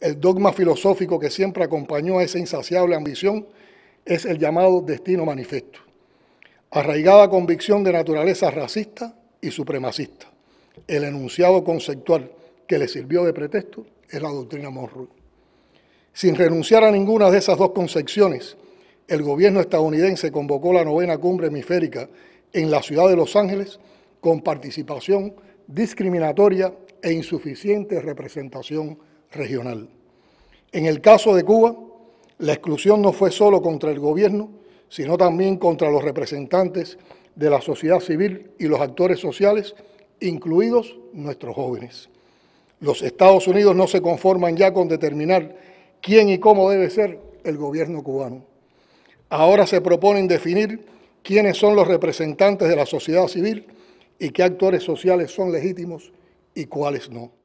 El dogma filosófico que siempre acompañó a esa insaciable ambición es el llamado destino manifiesto, arraigada convicción de naturaleza racista y supremacista. El enunciado conceptual que le sirvió de pretexto es la doctrina Monroe. Sin renunciar a ninguna de esas dos concepciones, el gobierno estadounidense convocó la novena cumbre hemisférica en la ciudad de Los Ángeles con participación discriminatoria e insuficiente representación regional. En el caso de Cuba, la exclusión no fue solo contra el gobierno, sino también contra los representantes de la sociedad civil y los actores sociales, incluidos nuestros jóvenes. Los Estados Unidos no se conforman ya con determinar quién y cómo debe ser el gobierno cubano. Ahora se proponen definir quiénes son los representantes de la sociedad civil y qué actores sociales son legítimos y cuáles no.